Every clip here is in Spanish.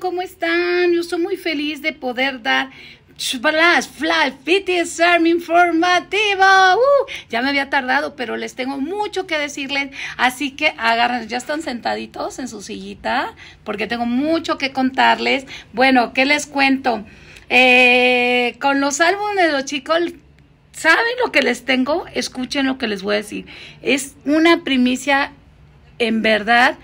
¿cómo están? Yo estoy muy feliz de poder dar Flash, Flash, Fitness Arm Informativo. Uh, ya me había tardado, pero les tengo mucho que decirles. Así que agarren, ya están sentaditos en su sillita, porque tengo mucho que contarles. Bueno, ¿qué les cuento? Eh, con los álbumes de los chicos, ¿saben lo que les tengo? Escuchen lo que les voy a decir. Es una primicia, en verdad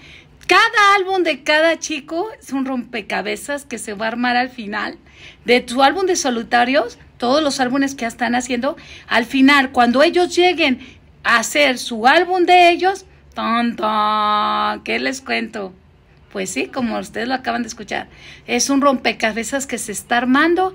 cada álbum de cada chico es un rompecabezas que se va a armar al final. De tu álbum de solitarios, todos los álbumes que están haciendo, al final, cuando ellos lleguen a hacer su álbum de ellos, ton, ¿qué les cuento? Pues sí, como ustedes lo acaban de escuchar, es un rompecabezas que se está armando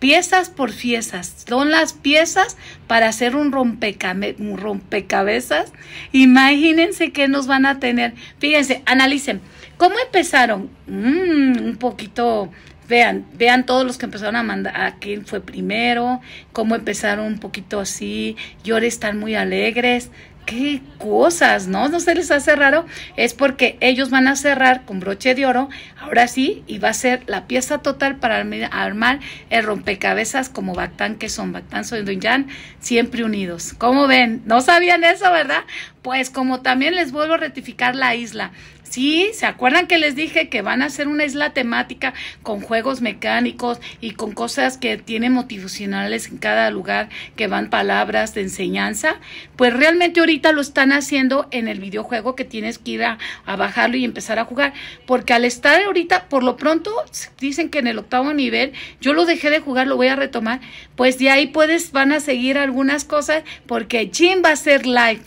piezas por piezas. Son las piezas para hacer un, rompecabezas. Imagínense qué nos van a tener. Fíjense, analicen. ¿Cómo empezaron? Mm, un poquito, vean, vean todos los que empezaron a mandar, a quién fue primero, cómo empezaron un poquito así, y ahora están muy alegres, qué cosas, ¿no? No se les hace raro, es porque ellos van a cerrar con broche de oro, ahora sí, y va a ser la pieza total para armar el rompecabezas como Bactán, que son Bactán, Soy Dunyan, siempre unidos. ¿Cómo ven? No sabían eso, ¿verdad? Pues como también les vuelvo a rectificar la isla, Sí, ¿se acuerdan que les dije que van a hacer una isla temática con juegos mecánicos y con cosas que tienen motivacionales en cada lugar, que van palabras de enseñanza? Pues realmente ahorita lo están haciendo en el videojuego que tienes que ir a, bajarlo y empezar a jugar, porque al estar ahorita, por lo pronto, dicen que en el octavo nivel, yo lo dejé de jugar, lo voy a retomar, pues de ahí puedes, van a seguir algunas cosas, porque Jim va a ser live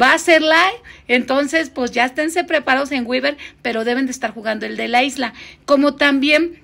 va a ser live, entonces pues ya esténse preparados en Weaver, pero deben de estar jugando el de la isla. Como también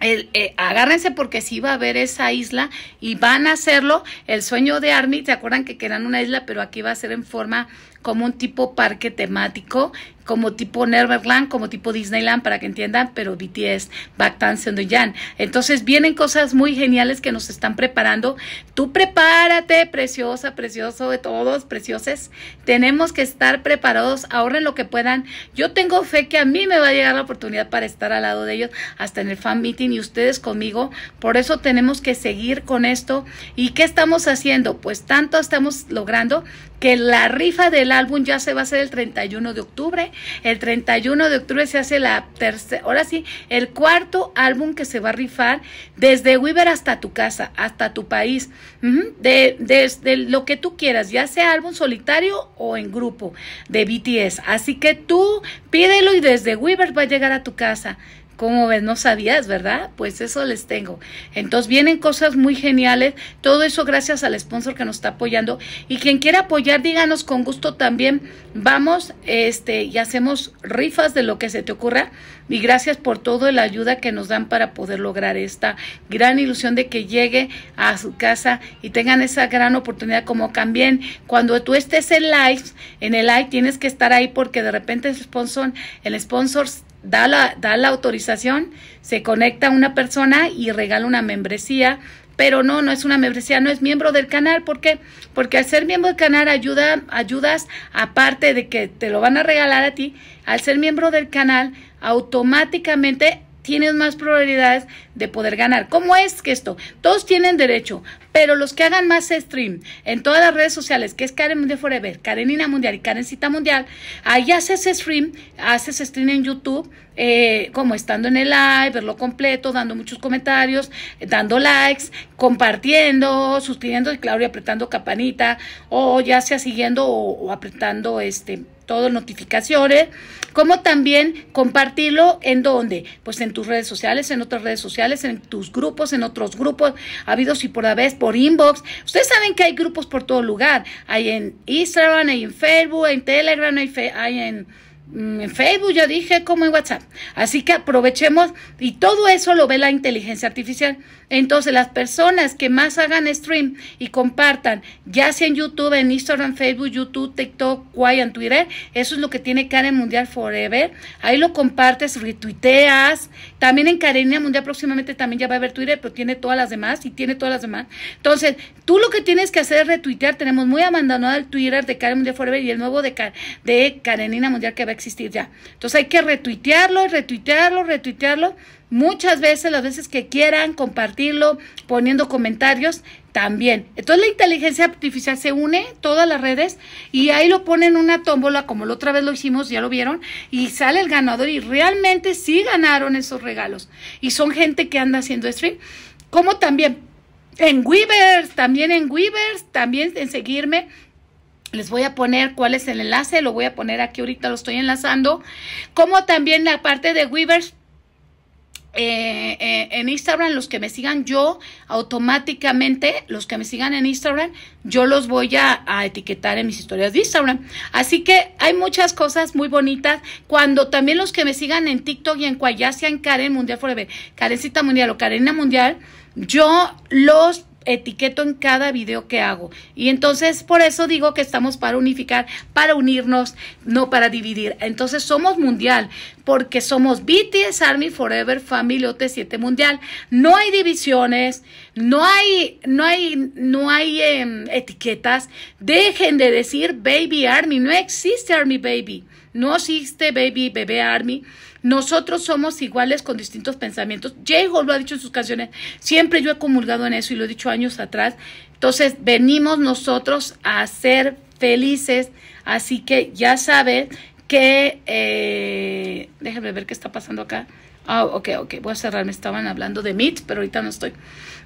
el, eh, agárrense porque sí va a haber esa isla y van a hacerlo. El sueño de Army, ¿se acuerdan que querían una isla? Pero aquí va a ser en forma como un tipo parque temático, como tipo Neverland, como tipo Disneyland, para que entiendan, pero BTS, Backdance de Entonces vienen cosas muy geniales que nos están preparando. Tú prepárate, preciosa, precioso de todos, precioses. Tenemos que estar preparados, ahorren lo que puedan. Yo tengo fe que a mí me va a llegar la oportunidad para estar al lado de ellos, hasta en el fan meeting y ustedes conmigo. Por eso tenemos que seguir con esto. ¿Y qué estamos haciendo? Pues tanto estamos logrando que la rifa del álbum ya se va a hacer el 31 de octubre. El 31 de octubre se hace la tercera, ahora sí, el cuarto álbum que se va a rifar desde Weaver hasta tu casa, hasta tu país, de, desde lo que tú quieras, ya sea álbum solitario o en grupo de BTS. Así que tú pídelo y desde Weaver va a llegar a tu casa. ¿Cómo ves? No sabías, ¿verdad? Pues eso les tengo. Entonces vienen cosas muy geniales. Todo eso gracias al sponsor que nos está apoyando. Y quien quiera apoyar, díganos con gusto también. Vamos este, y hacemos rifas de lo que se te ocurra. Y gracias por toda la ayuda que nos dan para poder lograr esta gran ilusión de que llegue a su casa y tengan esa gran oportunidad. Como también cuando tú estés en live, en el live tienes que estar ahí porque de repente el sponsor, el sponsor da la, da la autorización, se conecta una persona y regala una membresía, pero no, no es una membresía, no es miembro del canal. ¿Por qué? Porque al ser miembro del canal ayuda, ayudas, aparte de que te lo van a regalar a ti, al ser miembro del canal, automáticamente tienes más probabilidades de poder ganar. ¿Cómo es que esto? Todos tienen derecho, pero los que hagan más stream en todas las redes sociales, que es Karen mundial Forever, Karenina Mundial y Karencita Mundial, ahí haces stream, haces stream en YouTube, eh, como estando en el live, verlo completo, dando muchos comentarios, dando likes, compartiendo, suscribiendo y claro, y apretando campanita, o ya sea siguiendo o, apretando este, todas notificaciones. ¿Cómo también compartirlo en dónde, pues en tus redes sociales, en otras redes sociales, en tus grupos, en otros grupos, habido, y por la vez, por inbox. Ustedes saben que hay grupos por todo lugar, hay en Instagram, hay en Facebook, hay en Telegram, hay en Mm, en Facebook, ya dije, como en WhatsApp. Así que aprovechemos y todo eso lo ve la inteligencia artificial. Entonces, las personas que más hagan stream y compartan, ya sea en YouTube, en Instagram, Facebook, YouTube, TikTok, en Twitter, eso es lo que tiene Karen Mundial Forever. Ahí lo compartes, retuiteas. También en Karenina Mundial próximamente también ya va a haber Twitter, pero tiene todas las demás y tiene todas las demás. Entonces, tú lo que tienes que hacer es retuitear. Tenemos muy abandonado el Twitter de Karen Mundial Forever y el nuevo de, de Karenina Mundial que va a existir ya. Entonces hay que retuitearlo, retuitearlo, retuitearlo muchas veces, las veces que quieran, compartirlo, poniendo comentarios también. Entonces la inteligencia artificial se une todas las redes y ahí lo ponen una tómbola como la otra vez lo hicimos, ya lo vieron, y sale el ganador y realmente sí ganaron esos regalos. Y son gente que anda haciendo stream, como también en Weavers, también en Weavers, también en seguirme les voy a poner cuál es el enlace, lo voy a poner aquí ahorita, lo estoy enlazando. Como también la parte de Weavers eh, eh, en Instagram, los que me sigan yo, automáticamente, los que me sigan en Instagram, yo los voy a, etiquetar en mis historias de Instagram. Así que hay muchas cosas muy bonitas. Cuando también los que me sigan en TikTok y en Cuayasia, en Karen Mundial Forever, Karencita Mundial o Karenina Mundial, yo los etiqueto en cada video que hago. Y entonces por eso digo que estamos para unificar, para unirnos, no para dividir. Entonces somos mundial, porque somos BTS Army Forever Family OT7 Mundial. No hay divisiones, no hay, no hay, no hay em, etiquetas. Dejen de decir Baby Army, no existe Army Baby, no existe Baby Bebé Army. Nosotros somos iguales con distintos pensamientos. Jeho lo ha dicho en sus canciones. Siempre yo he comulgado en eso y lo he dicho años atrás. Entonces, venimos nosotros a ser felices. Así que ya sabes que... Eh, déjenme ver qué está pasando acá. Ah, ok, ok, voy a cerrar, me estaban hablando de Meet, pero ahorita no estoy.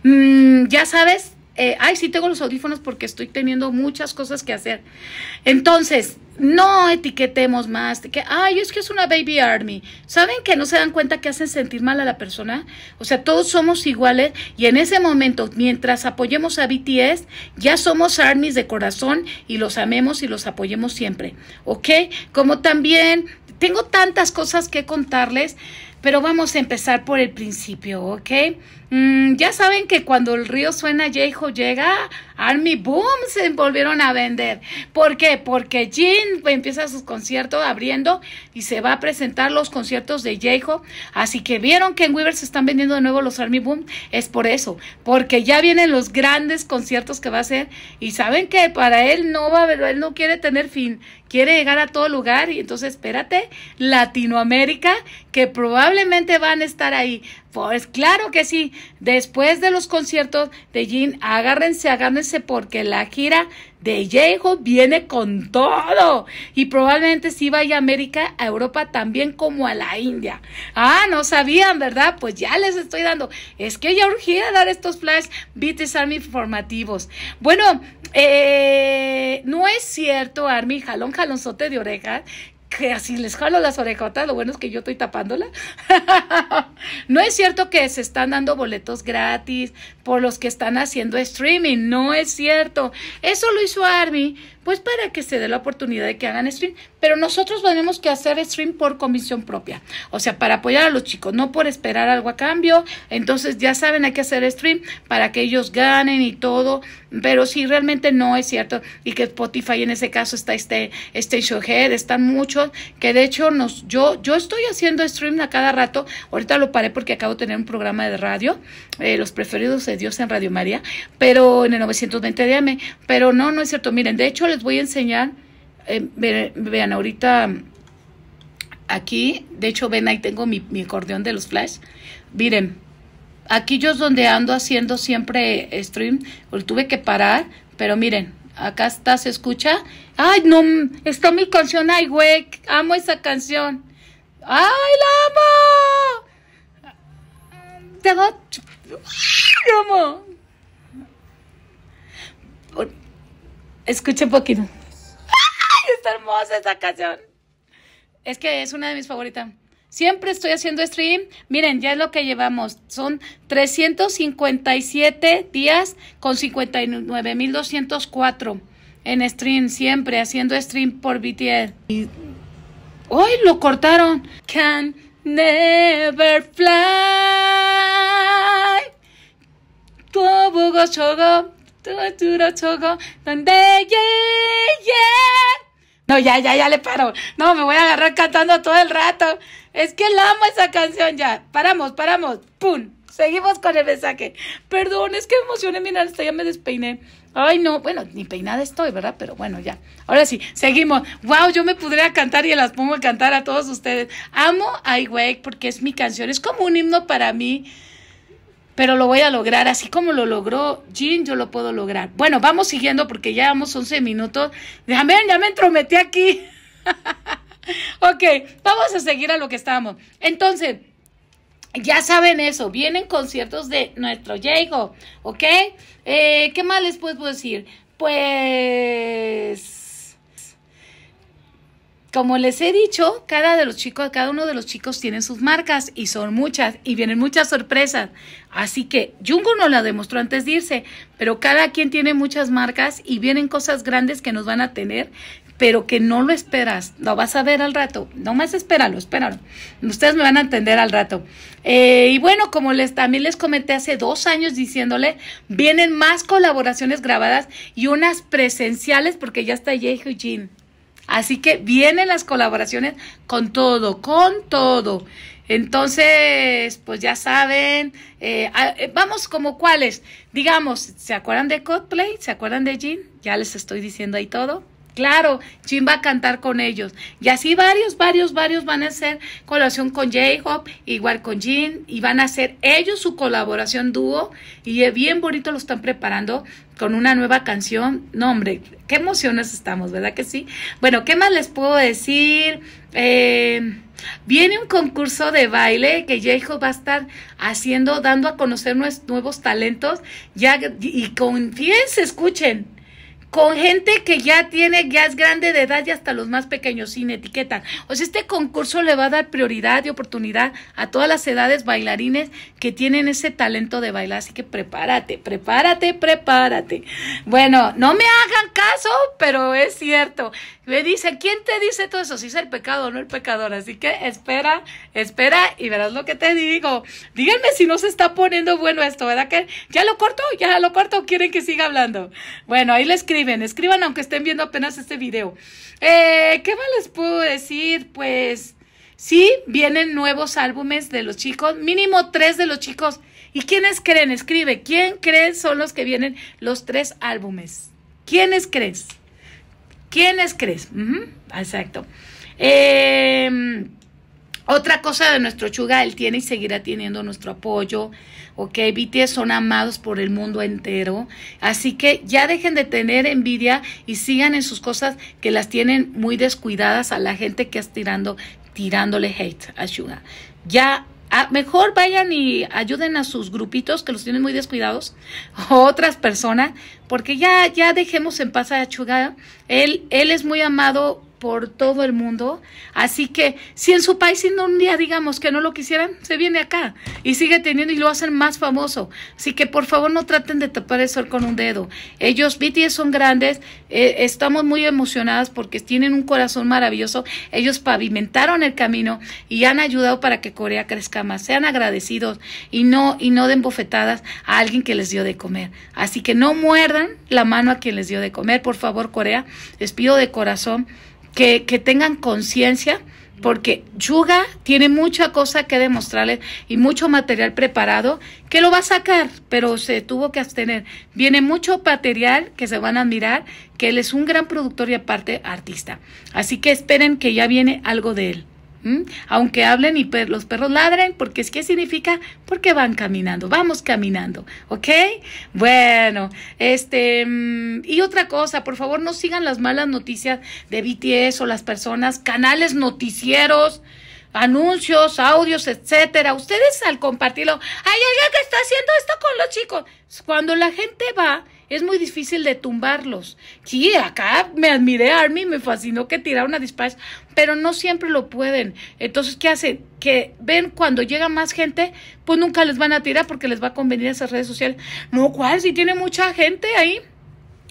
Mm, ya sabes eh, ay, sí tengo los audífonos porque estoy teniendo muchas cosas que hacer. Entonces, no etiquetemos más, de que, ay, es que es una baby army. ¿Saben que no se dan cuenta que hacen sentir mal a la persona? O sea, todos somos iguales y en ese momento, mientras apoyemos a BTS, ya somos armies de corazón y los amemos y los apoyemos siempre, ¿ok? Como también, tengo tantas cosas que contarles, pero vamos a empezar por el principio, ¿ok? Mm, ya saben que cuando el río suena, Yeho llega, Army Boom se volvieron a vender. ¿Por qué? Porque Jin empieza sus conciertos abriendo y se va a presentar los conciertos de Jeho. Así que vieron que en Weaver se están vendiendo de nuevo los Army Boom. Es por eso, porque ya vienen los grandes conciertos que va a hacer. Y saben que para él no va a haber, él no quiere tener fin, quiere llegar a todo lugar. Y entonces espérate, Latinoamérica, que probablemente van a estar ahí. Pues claro que sí. Después de los conciertos de Jin, agárrense, agárrense porque la gira de Yeho viene con todo. Y probablemente sí vaya a América, a Europa también como a la India. Ah, no sabían, ¿verdad? Pues ya les estoy dando. Es que ya urgía dar estos flash BTS Army formativos. Bueno, eh, no es cierto, Army, jalón, jalonzote de orejas, que así les jalo las orejotas, lo bueno es que yo estoy tapándola. no es cierto que se están dando boletos gratis por los que están haciendo streaming, no es cierto. Eso lo hizo Army pues para que se dé la oportunidad de que hagan stream, pero nosotros tenemos que hacer stream por comisión propia, o sea, para apoyar a los chicos, no por esperar algo a cambio. Entonces, ya saben, hay que hacer stream para que ellos ganen y todo, pero si realmente no es cierto y que Spotify en ese caso está este este Showhead, están muchos que de hecho nos yo yo estoy haciendo stream a cada rato. Ahorita lo paré porque acabo de tener un programa de radio, eh, los preferidos de Dios en Radio María, pero en el 920 DM, pero no no es cierto. Miren, de hecho les voy a enseñar, eh, vean ahorita aquí, de hecho ven ahí tengo mi, mi acordeón de los flash, miren, aquí yo es donde ando haciendo siempre stream, lo tuve que parar, pero miren, acá está, se escucha, ay no, está mi canción, ay güey, amo esa canción, ay la amo, te amo, Escuche un poquito. ¡Ay, está hermosa esta canción! Es que es una de mis favoritas. Siempre estoy haciendo stream. Miren, ya es lo que llevamos. Son 357 días con 59.204 en stream. Siempre haciendo stream por BTS. Y... lo cortaron! Can never fly. No, ya, ya, ya le paro. No, me voy a agarrar cantando todo el rato. Es que la amo esa canción ya. Paramos, paramos. ¡Pum! Seguimos con el mensaje. Perdón, es que emocioné. Mira, hasta ya me despeiné. Ay, no. Bueno, ni peinada estoy, ¿verdad? Pero bueno, ya. Ahora sí, seguimos. Wow, yo me pudiera cantar y las pongo a cantar a todos ustedes. Amo I Wake porque es mi canción. Es como un himno para mí pero lo voy a lograr, así como lo logró Jean, yo lo puedo lograr. Bueno, vamos siguiendo porque ya vamos 11 minutos. Déjame, ya me entrometí aquí. ok, vamos a seguir a lo que estábamos. Entonces, ya saben eso, vienen conciertos de nuestro Jago, ¿ok? Eh, ¿Qué más les puedo decir? Pues como les he dicho, cada de los chicos, cada uno de los chicos tiene sus marcas y son muchas y vienen muchas sorpresas. Así que Jungo no la demostró antes de irse, pero cada quien tiene muchas marcas y vienen cosas grandes que nos van a tener, pero que no lo esperas, lo vas a ver al rato. No más espéralo, espéralo. Ustedes me van a entender al rato. Eh, y bueno, como les también les comenté hace dos años diciéndole, vienen más colaboraciones grabadas y unas presenciales porque ya está y Jin. Así que vienen las colaboraciones con todo, con todo. Entonces, pues ya saben, eh, ah, eh, vamos como cuáles. Digamos, ¿se acuerdan de Coldplay? ¿Se acuerdan de Jean? Ya les estoy diciendo ahí todo. Claro, Jim va a cantar con ellos. Y así varios, varios, varios van a hacer colaboración con J-Hop, igual con Jim, y van a hacer ellos su colaboración dúo. Y bien bonito lo están preparando con una nueva canción. No, hombre, qué emociones estamos, ¿verdad que sí? Bueno, ¿qué más les puedo decir? Eh, viene un concurso de baile que J-Hop va a estar haciendo, dando a conocer nuevos talentos. Ya, y confíense, escuchen con gente que ya tiene, ya es grande de edad y hasta los más pequeños sin etiqueta. O sea, este concurso le va a dar prioridad y oportunidad a todas las edades bailarines que tienen ese talento de bailar. Así que prepárate, prepárate, prepárate. Bueno, no me hagan caso, pero es cierto. Me dice, ¿quién te dice todo eso? Si es el pecado o no el pecador. Así que espera, espera y verás lo que te digo. Díganme si no se está poniendo bueno esto, ¿verdad? Que ya lo corto, ya lo corto, quieren que siga hablando. Bueno, ahí le escribí escriban aunque estén viendo apenas este video. Eh, ¿Qué más les puedo decir? Pues sí, vienen nuevos álbumes de los chicos, mínimo tres de los chicos. ¿Y quiénes creen? Escribe, ¿quién creen son los que vienen los tres álbumes? ¿Quiénes crees? ¿Quiénes crees? exacto. Eh, otra cosa de nuestro Chuga, él tiene y seguirá teniendo nuestro apoyo, ¿ok? BTS son amados por el mundo entero, así que ya dejen de tener envidia y sigan en sus cosas que las tienen muy descuidadas a la gente que está tirando, tirándole hate a Chuga. Ya mejor vayan y ayuden a sus grupitos que los tienen muy descuidados, o otras personas, porque ya, ya dejemos en paz a Chuga. Él, él es muy amado por todo el mundo. Así que si en su país en un día digamos que no lo quisieran, se viene acá y sigue teniendo y lo hacen más famoso. Así que por favor no traten de tapar el sol con un dedo. Ellos, BTS, son grandes. Eh, estamos muy emocionadas porque tienen un corazón maravilloso. Ellos pavimentaron el camino y han ayudado para que Corea crezca más. Sean agradecidos y no, y no den bofetadas a alguien que les dio de comer. Así que no muerdan la mano a quien les dio de comer. Por favor, Corea, les pido de corazón que, tengan conciencia porque Yuga tiene mucha cosa que demostrarles y mucho material preparado que lo va a sacar, pero se tuvo que abstener. Viene mucho material que se van a admirar, que él es un gran productor y aparte artista. Así que esperen que ya viene algo de él. Aunque hablen y los perros ladren, porque es que significa porque van caminando, vamos caminando, ¿ok? Bueno, este, mm, y otra cosa, por favor no sigan las malas noticias de BTS o las personas, canales noticieros, anuncios, audios, etcétera. Ustedes al compartirlo, hay alguien que está haciendo esto con los chicos. Cuando la gente va es muy difícil de tumbarlos. Sí, acá me admiré a Army, me fascinó que tiraron a Dispatch, pero no siempre lo pueden. Entonces, ¿qué hacen? Que ven cuando llega más gente, pues nunca les van a tirar porque les va a convenir esas redes sociales. No, ¿cuál? Si tiene mucha gente ahí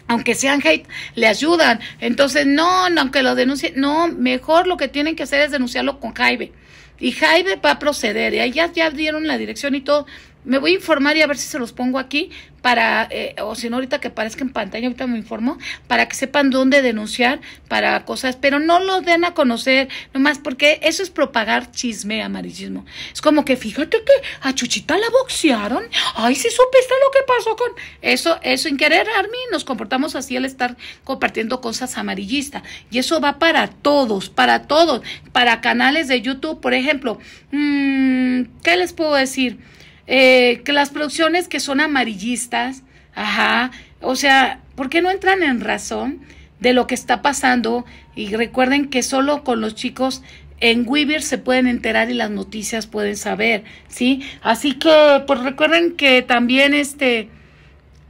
aunque sean hate, le ayudan. Entonces, no, no, aunque lo denuncien, no, mejor lo que tienen que hacer es denunciarlo con Jaime. Y Jaime va a proceder, y ahí ya, ya dieron la dirección y todo, me voy a informar y a ver si se los pongo aquí para, eh, o si no, ahorita que aparezca en pantalla, ahorita me informo, para que sepan dónde denunciar para cosas, pero no lo den a conocer, nomás porque eso es propagar chisme, amarillismo. Es como que fíjate que a Chuchita la boxearon, ay, si supiste lo que pasó con eso, eso sin querer, Armin, nos comportamos así al estar compartiendo cosas amarillistas. Y eso va para todos, para todos, para canales de YouTube, por ejemplo. Mm, ¿Qué les puedo decir? Eh, que las producciones que son amarillistas, ajá, o sea, ¿por qué no entran en razón de lo que está pasando? Y recuerden que solo con los chicos en Weaver se pueden enterar y las noticias pueden saber, ¿sí? Así que, pues recuerden que también este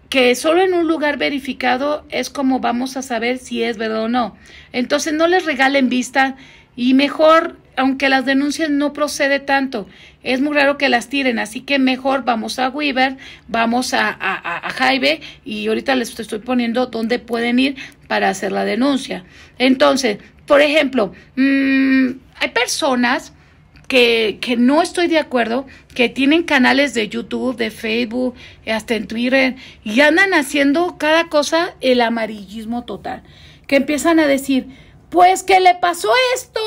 que solo en un lugar verificado es como vamos a saber si es verdad o no. Entonces no les regalen vista y mejor aunque las denuncias no procede tanto, es muy raro que las tiren, así que mejor vamos a Weaver, vamos a, a, Jaime y ahorita les estoy poniendo dónde pueden ir para hacer la denuncia. Entonces, por ejemplo, mm, hay personas que, que no estoy de acuerdo, que tienen canales de YouTube, de Facebook, hasta en Twitter, y andan haciendo cada cosa el amarillismo total, que empiezan a decir, pues ¿qué le pasó esto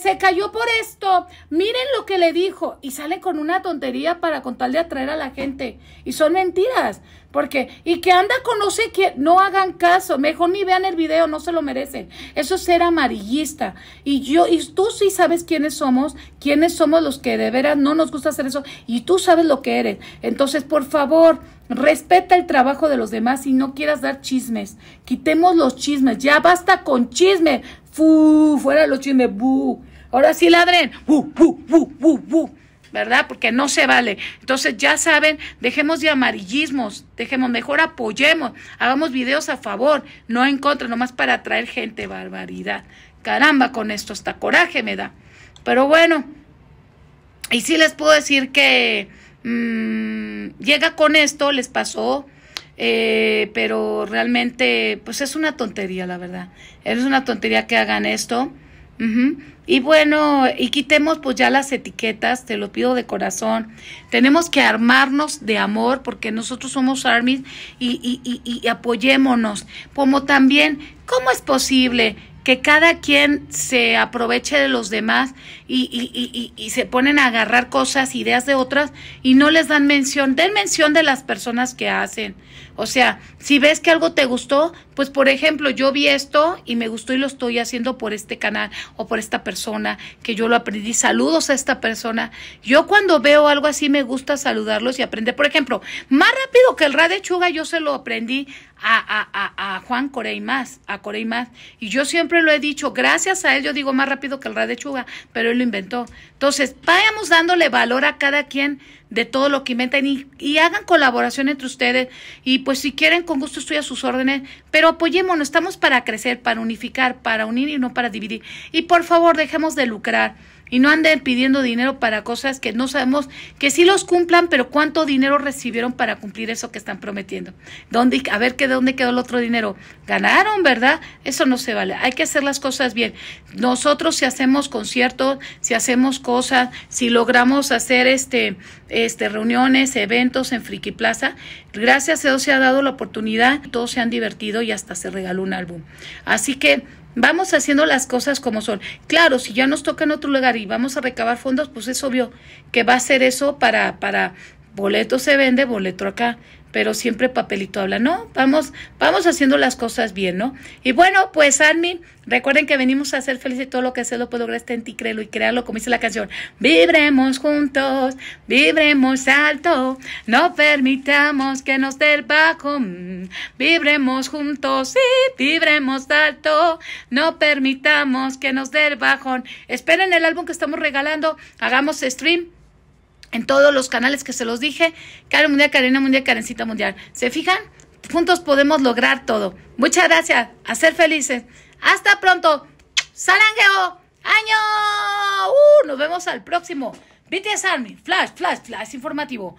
se cayó por esto. Miren lo que le dijo. Y sale con una tontería para con tal de atraer a la gente. Y son mentiras. Porque, y que anda con no sé quién, no hagan caso, mejor ni vean el video, no se lo merecen. Eso es ser amarillista. Y yo, y tú sí sabes quiénes somos, quiénes somos los que de veras no nos gusta hacer eso, y tú sabes lo que eres. Entonces, por favor, respeta el trabajo de los demás y no quieras dar chismes. Quitemos los chismes, ya basta con chismes fu, fuera los chismes, bu. Ahora sí ladren, bu, bu, bu, bu, bu. ¿Verdad? Porque no se vale. Entonces ya saben, dejemos de amarillismos, dejemos, mejor apoyemos, hagamos videos a favor, no en contra, nomás para atraer gente, barbaridad. Caramba, con esto hasta coraje me da. Pero bueno, y sí les puedo decir que mm, llega con esto, les pasó eh, pero realmente pues es una tontería, la verdad. Es una tontería que hagan esto. Y bueno, y quitemos pues ya las etiquetas, te lo pido de corazón. Tenemos que armarnos de amor porque nosotros somos Army y, y, y, y apoyémonos. Como también, ¿cómo es posible que cada quien se aproveche de los demás y, y, y, y, se ponen a agarrar cosas, ideas de otras y no les dan mención. Den mención de las personas que hacen, o sea, si ves que algo te gustó, pues por ejemplo, yo vi esto y me gustó y lo estoy haciendo por este canal o por esta persona que yo lo aprendí. Saludos a esta persona. Yo cuando veo algo así me gusta saludarlos y aprender. Por ejemplo, más rápido que el Ra de yo se lo aprendí a, a, Juan Corey más, a Corey más. Y yo siempre lo he dicho, gracias a él, yo digo más rápido que el Ra de pero él lo inventó. Entonces, vayamos dándole valor a cada quien de todo lo que inventan y, y, hagan colaboración entre ustedes. Y pues si quieren, con gusto estoy a sus órdenes, pero apoyémonos, estamos para crecer, para unificar, para unir y no para dividir. Y por favor, dejemos de lucrar y no anden pidiendo dinero para cosas que no sabemos que sí los cumplan, pero cuánto dinero recibieron para cumplir eso que están prometiendo. ¿Dónde, a ver que de dónde quedó el otro dinero. Ganaron, ¿verdad? Eso no se vale. Hay que hacer las cosas bien. Nosotros si hacemos conciertos, si hacemos cosas, si logramos hacer este, este reuniones, eventos en Friki Plaza, gracias a Dios se ha dado la oportunidad, todos se han divertido y hasta se regaló un álbum. Así que Vamos haciendo las cosas como son. Claro, si ya nos toca en otro lugar y vamos a recabar fondos, pues es obvio que va a ser eso para, para boleto se vende, boleto acá pero siempre papelito habla, ¿no? Vamos, vamos haciendo las cosas bien, ¿no? Y bueno, pues Admin, recuerden que venimos a ser felices y todo lo que se lo puedo lograr, está en ti, y crearlo como dice la canción, vibremos juntos, vibremos alto, no permitamos que nos dé el bajo, vibremos juntos, sí, vibremos alto, no permitamos que nos dé el bajón. Esperen el álbum que estamos regalando, hagamos stream en todos los canales que se los dije. Karen Mundial, Karina Mundial, Karencita Mundial. ¿Se fijan? Juntos podemos lograr todo. Muchas gracias. A ser felices. Hasta pronto. Salangueo. Año. Uh, nos vemos al próximo. BTS Army. Flash, flash, flash informativo.